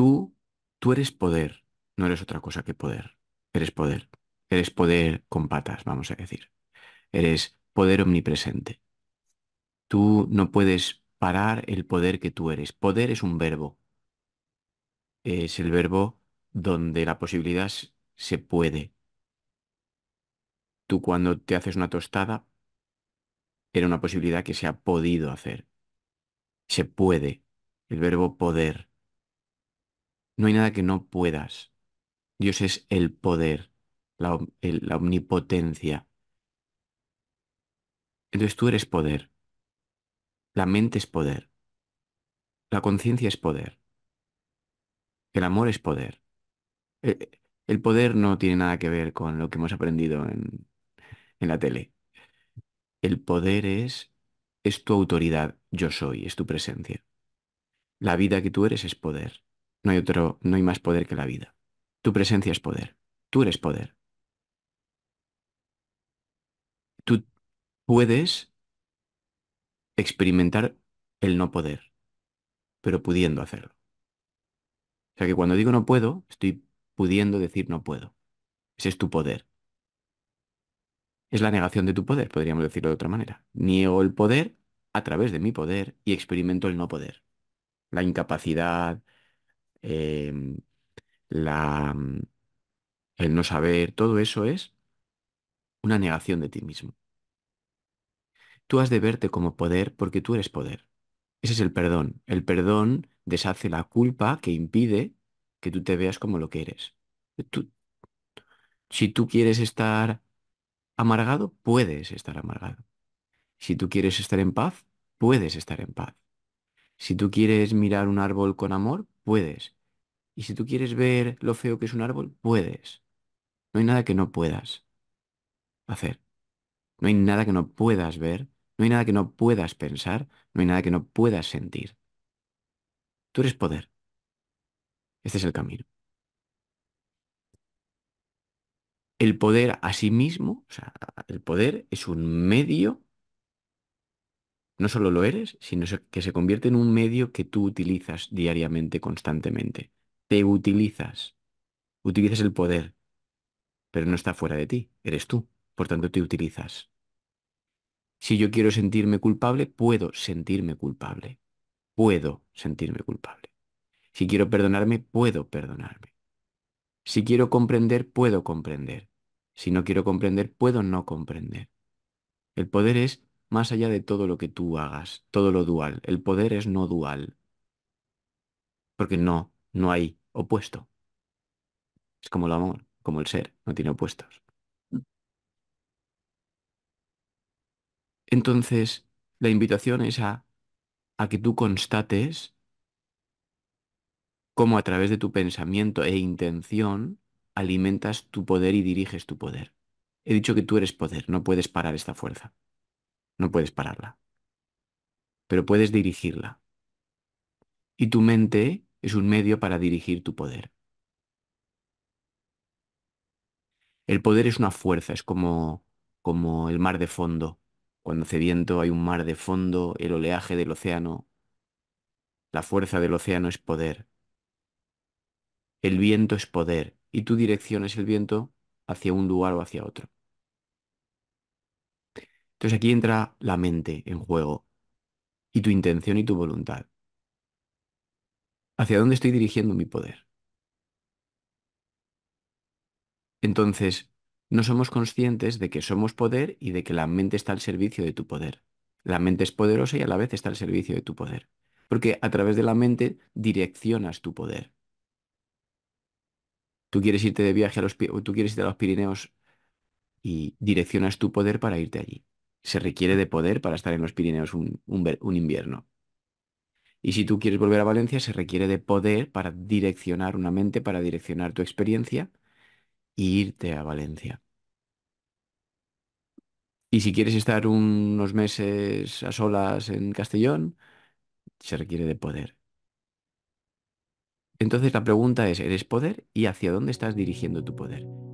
tú, tú eres poder, no eres otra cosa que poder. Eres poder. Eres poder con patas, vamos a decir. Eres poder omnipresente. Tú no puedes parar el poder que tú eres. Poder es un verbo. Es el verbo donde la posibilidad se puede. Tú cuando te haces una tostada, era una posibilidad que se ha podido hacer. Se puede. El verbo poder. No hay nada que no puedas. Dios es el poder, la, omnipotencia. Entonces tú eres poder. La mente es poder. La conciencia es poder. El amor es poder. El, poder no tiene nada que ver con lo que hemos aprendido en, en la tele. El poder es, es tu autoridad, yo soy, es tu presencia. La vida que tú eres es poder. No hay otro, no hay más poder que la vida. Tu presencia es poder. Tú eres poder. Tú puedes experimentar el no poder, pero pudiendo hacerlo. O sea que cuando digo no puedo, estoy pudiendo decir no puedo. Ese es tu poder. Es la negación de tu poder, podríamos decirlo de otra manera. Niego el poder a través de mi poder y experimento el no poder. La incapacidad, Em, la, mm, el no saber, todo eso es una negación de ti mismo. Tú has de verte como poder porque tú eres poder. Ese es el perdón. El perdón deshace la culpa que impide que tú te veas como lo que eres. Tú, si tú quieres estar amargado, puedes estar amargado. Si tú quieres estar en paz, puedes estar en paz. Si tú quieres mirar un árbol con amor, puedes. Y si tú quieres ver lo feo que es un árbol, puedes. No hay nada que no puedas hacer. No hay nada que no puedas ver, no hay nada que no puedas pensar, no hay nada que no puedas sentir. Tú eres poder. Este es el camino. El poder a sí mismo, o sea, el poder es un medio no solo lo eres, sino que se convierte en un medio que tú utilizas diariamente, constantemente. Te utilizas, utilizas el poder, pero no está fuera de ti, eres tú, por tanto te utilizas. Si yo quiero sentirme culpable, puedo sentirme culpable. Puedo sentirme culpable. Si quiero perdonarme, puedo perdonarme. Si quiero comprender, puedo comprender. Si no quiero comprender, puedo no comprender. El poder es más allá de todo lo que tú hagas, todo lo dual. El poder es no dual. Porque no, no hay opuesto. Es como el amor, como el ser, no tiene opuestos. Entonces, la invitación es a, a que tú constates cómo a través de tu pensamiento e intención alimentas tu poder y diriges tu poder. He dicho que tú eres poder, no puedes parar esta fuerza. No puedes pararla, pero puedes dirigirla. Y tu mente es un medio para dirigir tu poder. El poder es una fuerza, es como, como el mar de fondo. Cuando hace viento hay un mar de fondo, el oleaje del océano. La fuerza del océano es poder. El viento es poder y tu dirección es el viento hacia un lugar o hacia otro. Entonces aquí entra la mente en juego y tu intención y tu voluntad. ¿Hacia dónde estoy dirigiendo mi poder? Entonces, no somos conscientes de que somos poder y de que la mente está al servicio de tu poder. La mente es poderosa y a la vez está al servicio de tu poder. Porque a través de la mente direccionas tu poder. Tú quieres irte de viaje a los, tú quieres a los Pirineos y direccionas tu poder para irte allí se requiere de poder para estar en los Pirineos un, invierno. Y si tú quieres volver a Valencia, se requiere de poder para direccionar una mente, para direccionar tu experiencia e irte a Valencia. Y si quieres estar unos meses a solas en Castellón, se requiere de poder. Entonces la pregunta es, ¿eres poder y hacia dónde estás dirigiendo tu poder?